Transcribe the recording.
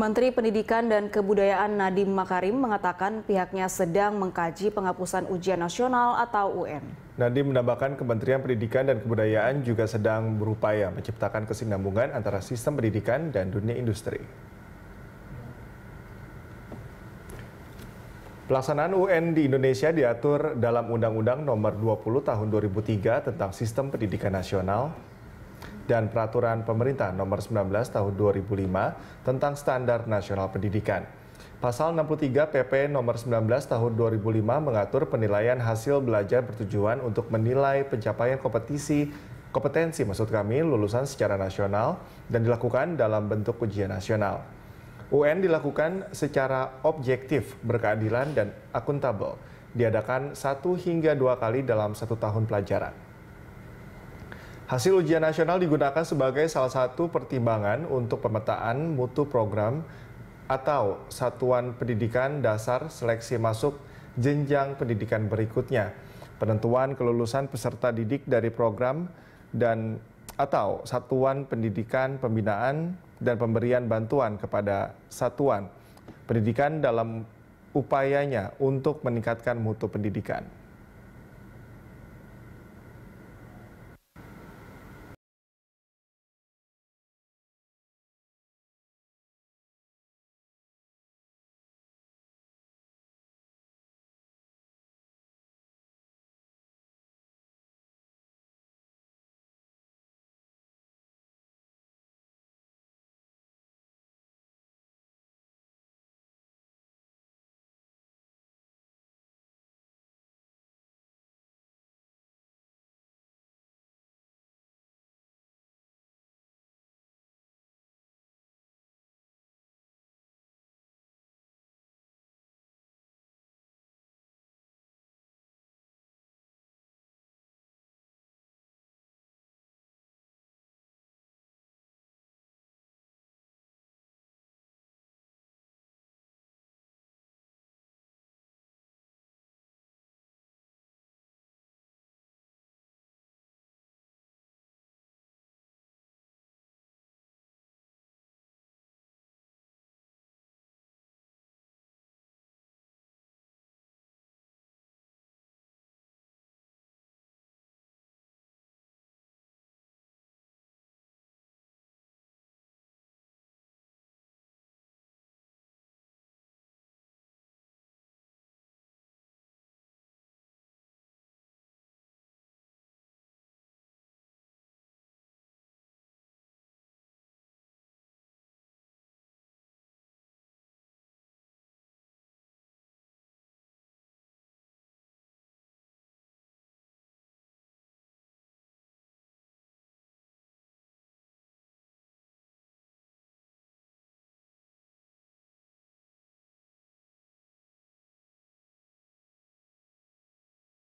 Menteri Pendidikan dan Kebudayaan Nadiem Makarim mengatakan pihaknya sedang mengkaji penghapusan ujian nasional atau UN. Nadiem menambahkan Kementerian Pendidikan dan Kebudayaan juga sedang berupaya menciptakan kesinambungan antara sistem pendidikan dan dunia industri. Pelaksanaan UN di Indonesia diatur dalam Undang-Undang Nomor 20 Tahun 2003 tentang Sistem Pendidikan Nasional dan Peraturan Pemerintah Nomor 19 Tahun 2005 tentang Standar Nasional Pendidikan. Pasal 63 PP Nomor 19 Tahun 2005 mengatur penilaian hasil belajar bertujuan untuk menilai pencapaian kompetisi kompetensi maksud kami lulusan secara nasional dan dilakukan dalam bentuk ujian nasional. UN dilakukan secara objektif, berkeadilan, dan akuntabel diadakan satu hingga dua kali dalam satu tahun pelajaran. Hasil ujian nasional digunakan sebagai salah satu pertimbangan untuk pemetaan mutu program atau satuan pendidikan dasar seleksi masuk jenjang pendidikan berikutnya. Penentuan kelulusan peserta didik dari program dan atau satuan pendidikan pembinaan dan pemberian bantuan kepada satuan pendidikan dalam upayanya untuk meningkatkan mutu pendidikan.